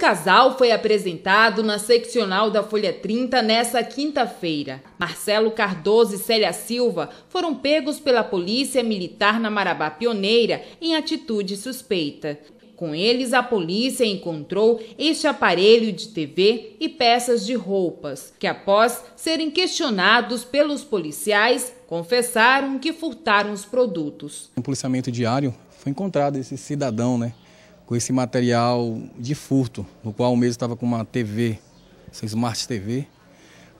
casal foi apresentado na seccional da Folha 30 nesta quinta-feira. Marcelo Cardoso e Célia Silva foram pegos pela polícia militar na Marabá Pioneira em atitude suspeita. Com eles, a polícia encontrou este aparelho de TV e peças de roupas, que, após serem questionados pelos policiais, confessaram que furtaram os produtos. No policiamento diário foi encontrado esse cidadão, né? com esse material de furto, no qual o mesmo estava com uma TV, essa Smart TV,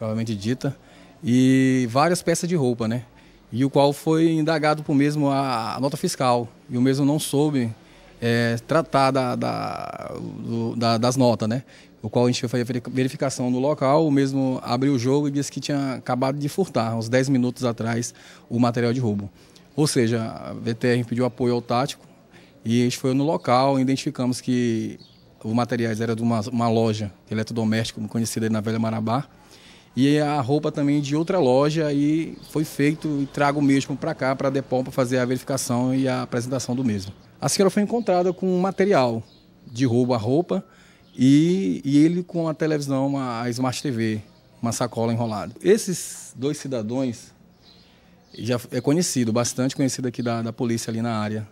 provavelmente dita, e várias peças de roupa, né? E o qual foi indagado por mesmo a, a nota fiscal, e o mesmo não soube é, tratar da, da, do, da, das notas, né? O qual a gente foi fazer verificação no local, o mesmo abriu o jogo e disse que tinha acabado de furtar, uns 10 minutos atrás, o material de roubo. Ou seja, a VTR pediu apoio ao tático, e a gente foi no local e identificamos que o materiais era de uma, uma loja eletrodoméstico conhecida na Velha Marabá. E a roupa também de outra loja e foi feito e trago mesmo para cá, para a Depom, para fazer a verificação e a apresentação do mesmo. A senhora foi encontrada com um material de roubo à roupa e, e ele com a televisão, uma, a Smart TV, uma sacola enrolada. Esses dois cidadãos já é conhecido, bastante conhecido aqui da, da polícia ali na área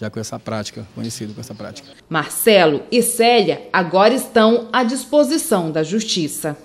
já com essa prática, conhecido com essa prática. Marcelo e Célia agora estão à disposição da Justiça.